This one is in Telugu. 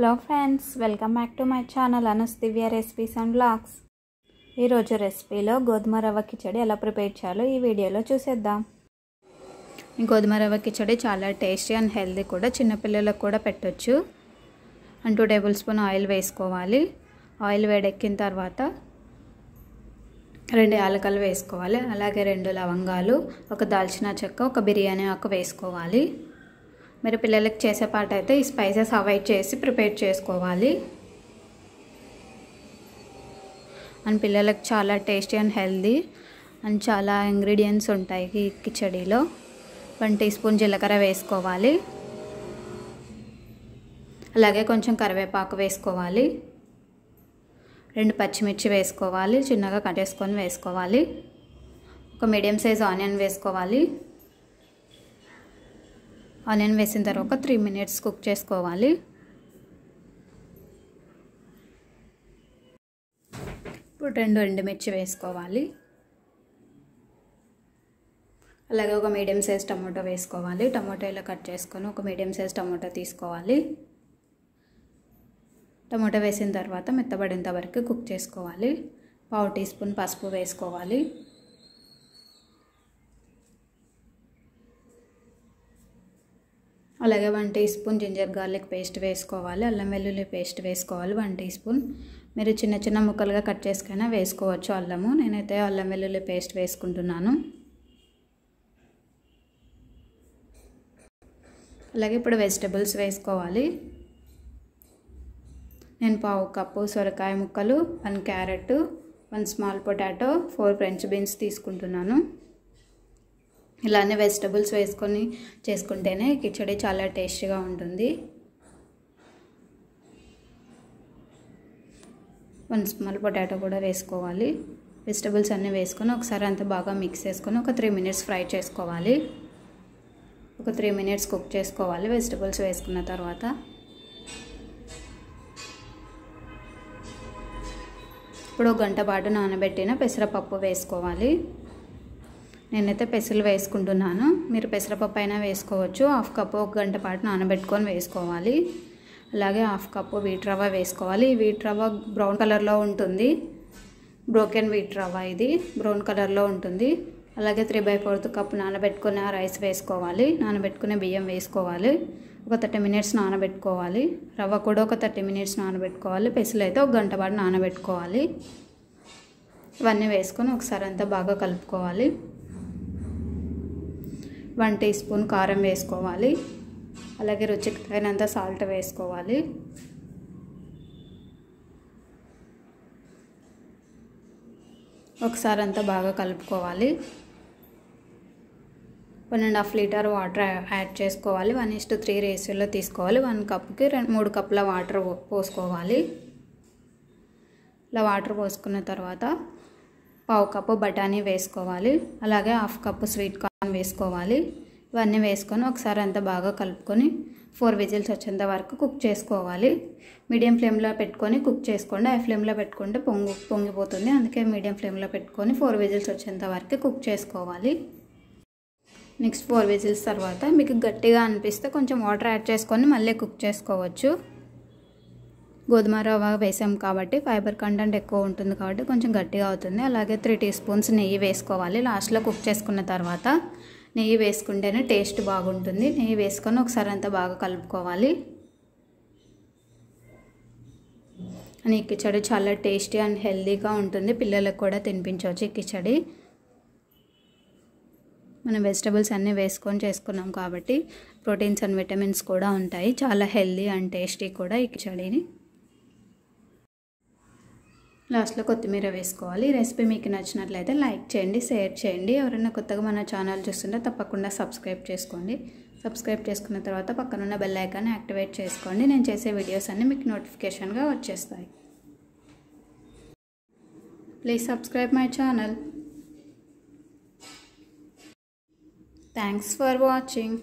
hello friends welcome back to my channel అనస్ దివ్య రెసిపీస్ అండ్ బ్లాగ్స్ ఈరోజు రెసిపీలో గోధుమ రవ్వ కిచడి ఎలా ప్రిపేర్ చేయాలో ఈ వీడియోలో చూసేద్దాం గోధుమ రవ్వ కిచడి చాలా టేస్టీ అండ్ హెల్దీ కూడా చిన్నపిల్లలకు కూడా పెట్టొచ్చు and two tablespoon oil వేసుకోవాలి ఆయిల్ వేడెక్కిన తర్వాత రెండు యాలకలు వేసుకోవాలి అలాగే రెండు లవంగాలు ఒక దాల్చిన చెక్క ఒక బిర్యానీ ఒక వేసుకోవాలి మీరు పిల్లలకి చేసే పాట అయితే ఈ స్పైసెస్ అవాయిడ్ చేసి ప్రిపేర్ చేసుకోవాలి అండ్ పిల్లలకు చాలా టేస్టీ అండ్ హెల్దీ అండ్ చాలా ఇంగ్రీడియంట్స్ ఉంటాయి ఈ కిచడీలో వన్ టీ స్పూన్ జీలకర్ర వేసుకోవాలి అలాగే కొంచెం కరివేపాకు వేసుకోవాలి రెండు పచ్చిమిర్చి వేసుకోవాలి చిన్నగా కట్ వేసుకోవాలి ఒక మీడియం సైజ్ ఆనియన్ వేసుకోవాలి ఆనియన్ వేసిన తర్వాత త్రీ మినిట్స్ కుక్ చేసుకోవాలి ఇప్పుడు రెండు ఎండుమిర్చి వేసుకోవాలి అలాగే ఒక మీడియం సైజ్ టమాటో వేసుకోవాలి టమాటో ఇలా కట్ చేసుకొని ఒక మీడియం సైజ్ టమాటో తీసుకోవాలి టమాటో వేసిన తర్వాత మెత్తబడేంత వరకు కుక్ చేసుకోవాలి పావు టీ స్పూన్ పసుపు వేసుకోవాలి అలాగే one teaspoon ginger garlic paste వేసుకోవాలి అల్లం వెల్లుల్లి పేస్ట్ వేసుకోవాలి వన్ టీ స్పూన్ మీరు చిన్న చిన్న ముక్కలుగా కట్ చేసుకైనా వేసుకోవచ్చు అల్లము నేనైతే అల్లం వెల్లుల్లి పేస్ట్ వేసుకుంటున్నాను అలాగే ఇప్పుడు వెజిటబుల్స్ వేసుకోవాలి నేను పావు కప్పు సొరకాయ ముక్కలు one carrot one small potato four French beans తీసుకుంటున్నాను ఇలానే వెజిటబుల్స్ వేసుకొని చేసుకుంటేనే కిచడీ చాలా టేస్టీగా ఉంటుంది వన్ స్మాల్ పొటాటో కూడా వేసుకోవాలి వెజిటబుల్స్ అన్నీ వేసుకొని ఒకసారి అంత బాగా మిక్స్ చేసుకొని ఒక త్రీ మినిట్స్ ఫ్రై చేసుకోవాలి ఒక త్రీ మినిట్స్ కుక్ చేసుకోవాలి వెజిటబుల్స్ వేసుకున్న తర్వాత ఇప్పుడు ఒక గంట పాటు నానబెట్టిన పెసరపప్పు వేసుకోవాలి నేనైతే పెసలు వేసుకుంటున్నాను మీరు పెసరపప్పు అయినా వేసుకోవచ్చు హాఫ్ కప్పు ఒక గంట పాటు నానబెట్టుకొని వేసుకోవాలి అలాగే హాఫ్ కప్పు వీట్ రవ్వ వేసుకోవాలి వీట్ రవ్వ బ్రౌన్ కలర్లో ఉంటుంది బ్రోకెన్ వీట్ రవ్వ ఇది బ్రౌన్ కలర్లో ఉంటుంది అలాగే త్రీ బై ఫోర్త్ కప్ నానబెట్టుకునే రైస్ వేసుకోవాలి నానబెట్టుకునే బియ్యం వేసుకోవాలి ఒక థర్టీ మినిట్స్ నానబెట్టుకోవాలి రవ్వ కూడా ఒక థర్టీ మినిట్స్ నానబెట్టుకోవాలి పెసలు అయితే ఒక గంట పాటు నానబెట్టుకోవాలి ఇవన్నీ వేసుకొని ఒకసారి అంతా బాగా కలుపుకోవాలి వన్ టీ స్పూన్ కారం వేసుకోవాలి అలాగే రుచికి తగినంత సాల్ట్ వేసుకోవాలి ఒకసారి అంతా బాగా కలుపుకోవాలి one and half litre water add చేసుకోవాలి వన్ ఇస్ టు త్రీ రేషియోలో తీసుకోవాలి వన్ కప్కి రెండు మూడు కప్పుల వాటర్ పోసుకోవాలి ఇలా వాటర్ పోసుకున్న తర్వాత పావు కప్పు బఠానీ వేసుకోవాలి అలాగే హాఫ్ కప్పు స్వీట్ కార్న్ వేసుకోవాలి ఇవన్నీ వేసుకొని ఒకసారి అంతా బాగా కలుపుకొని ఫోర్ విజిల్స్ వచ్చేంత వరకు కుక్ చేసుకోవాలి మీడియం ఫ్లేమ్లో పెట్టుకొని కుక్ చేసుకోండి హై ఫ్లేమ్లో పెట్టుకుంటే పొంగి పొంగిపోతుంది అందుకే మీడియం ఫ్లేమ్లో పెట్టుకొని ఫోర్ విజిల్స్ వచ్చేంత వరకు కుక్ చేసుకోవాలి నెక్స్ట్ ఫోర్ విజిల్స్ తర్వాత మీకు గట్టిగా అనిపిస్తే కొంచెం వాటర్ యాడ్ చేసుకొని మళ్ళీ కుక్ చేసుకోవచ్చు గోధుమ రవ్వ వేసాం కాబట్టి ఫైబర్ కంటెంట్ ఎక్కువ ఉంటుంది కాబట్టి కొంచెం గట్టిగా అవుతుంది అలాగే త్రీ టీ స్పూన్స్ నెయ్యి వేసుకోవాలి లాస్ట్లో కుక్ చేసుకున్న తర్వాత నెయ్యి వేసుకుంటేనే టేస్ట్ బాగుంటుంది నెయ్యి వేసుకొని ఒకసారి అంతా బాగా కలుపుకోవాలి ఈ కిచడి చాలా టేస్టీ అండ్ హెల్దీగా ఉంటుంది పిల్లలకు కూడా తినిపించవచ్చు ఈ కిచడి మనం వెజిటబుల్స్ అన్నీ వేసుకొని చేసుకున్నాం కాబట్టి ప్రోటీన్స్ అండ్ విటమిన్స్ కూడా ఉంటాయి చాలా హెల్దీ అండ్ టేస్టీ కూడా ఈ కిచడీని లాస్ట్లో కొత్తిమీర వేసుకోవాలి ఈ రెసిపీ మీకు నచ్చినట్లయితే లైక్ చేయండి షేర్ చేయండి ఎవరైనా కొత్తగా మన ఛానల్ చూస్తుంటే తప్పకుండా సబ్స్క్రైబ్ చేసుకోండి సబ్స్క్రైబ్ చేసుకున్న తర్వాత పక్కనున్న బెల్ ఐకాన్ని యాక్టివేట్ చేసుకోండి నేను చేసే వీడియోస్ అన్నీ మీకు నోటిఫికేషన్గా వచ్చేస్తాయి please subscribe my channel thanks for watching